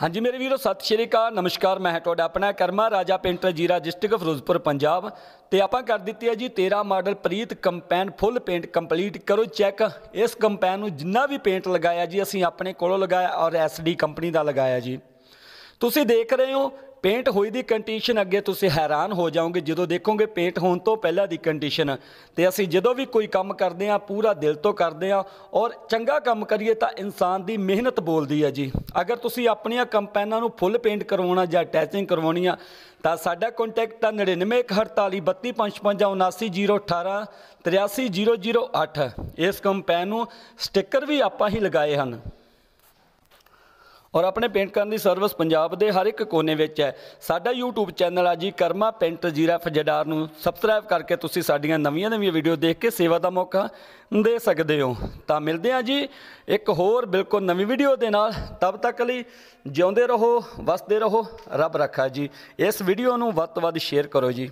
ਹਾਂਜੀ ਮੇਰੇ ਵੀਰੋ ਸਤਿ ਸ਼੍ਰੀ ਅਕਾਲ ਨਮਸਕਾਰ ਮੈਂ ਹਾਂ ਤੁਹਾਡਾ ਆਪਣਾ ਕਰਮਾ ਰਾਜਾ ਪੇਂਟਰ ਜੀਰਾ ਡਿਸਟ੍ਰਿਕਟ ਫਿਰੋਜ਼ਪੁਰ ਪੰਜਾਬ ਤੇ ਆਪਾਂ ਕਰ ਦਿੱਤੀ ਹੈ ਜੀ 13 ਮਾਡਲ ਪ੍ਰੀਤ ਕੰਪੈਨ ਫੁੱਲ ਪੇਂਟ ਕੰਪਲੀਟ ਕਰੋ ਚੈੱਕ ਇਸ ਕੰਪੈਨ ਨੂੰ ਜਿੰਨਾ ਵੀ ਪੇਂਟ ਲਗਾਇਆ ਜੀ ਅਸੀਂ ਆਪਣੇ ਕੋਲੋਂ ਲਗਾਇਆ ਔਰ ਐਸਡੀ ਕੰਪਨੀ ਦਾ ਲਗਾਇਆ ਜੀ ਤੁਸੀਂ ਦੇਖ ਰਹੇ ਹੋ ਪੇਂਟ ਹੋਈ ਦੀ ਕੰਡੀਸ਼ਨ ਅੱਗੇ ਤੁਸੀਂ ਹੈਰਾਨ ਹੋ ਜਾਓਗੇ ਜਦੋਂ ਦੇਖੋਗੇ ਪੇਂਟ ਹੋਣ ਤੋਂ ਪਹਿਲਾਂ ਦੀ ਕੰਡੀਸ਼ਨ ਤੇ ਅਸੀਂ ਜਦੋਂ ਵੀ ਕੋਈ ਕੰਮ ਕਰਦੇ ਆ ਪੂਰਾ ਦਿਲ ਤੋਂ ਕਰਦੇ ਆ ਔਰ ਚੰਗਾ ਕੰਮ ਕਰੀਏ ਤਾਂ ਇਨਸਾਨ ਦੀ ਮਿਹਨਤ ਬੋਲਦੀ ਹੈ ਜੀ ਅਗਰ ਤੁਸੀਂ ਆਪਣੀਆਂ ਕੰਪੈਨਾਂ ਨੂੰ ਫੁੱਲ ਪੇਂਟ ਕਰਵਾਉਣਾ ਜਾਂ ਅਟੈਚਿੰਗ ਕਰਵਾਉਣੀ ਆ ਤਾਂ ਸਾਡਾ ਕੰਟੈਕਟ ਆ 99144325577918 83008 ਇਸ ਕੰਪੈਨ ਨੂੰ ਸਟicker ਵੀ ਆਪਾਂ ਹੀ ਲਗਾਏ ਹਨ ਔਰ ਆਪਣੇ ਪੇਂਟ ਕਰਨ ਦੀ ਸਰਵਿਸ ਪੰਜਾਬ ਦੇ ਹਰ ਇੱਕ ਕੋਨੇ ਵਿੱਚ ਹੈ ਸਾਡਾ YouTube ਚੈਨਲ ਆ ਜੀ ਕਰਮਾ ਪੇਂਟ ਜੀਰਾ ਫਜਡਾਰ ਨੂੰ ਸਬਸਕ੍ਰਾਈਬ ਕਰਕੇ ਤੁਸੀਂ ਸਾਡੀਆਂ ਨਵੀਆਂ ਨਵੀਆਂ ਵੀਡੀਓ ਦੇਖ ਕੇ ਸੇਵਾ ਦਾ ਮੌਕਾ ਦੇ ਸਕਦੇ ਹੋ ਤਾਂ ਮਿਲਦੇ ਆ ਜੀ ਇੱਕ ਹੋਰ ਬਿਲਕੁਲ ਨਵੀਂ ਵੀਡੀਓ ਦੇ ਨਾਲ ਤਦ ਤੱਕ ਲਈ ਜਿਉਂਦੇ ਰਹੋ ਵਸਦੇ ਰਹੋ ਰੱਬ ਰੱਖਾ ਜੀ ਇਸ ਵੀਡੀਓ ਨੂੰ ਵੱਧ ਤੋਂ ਵੱਧ ਸ਼ੇਅਰ ਕਰੋ ਜੀ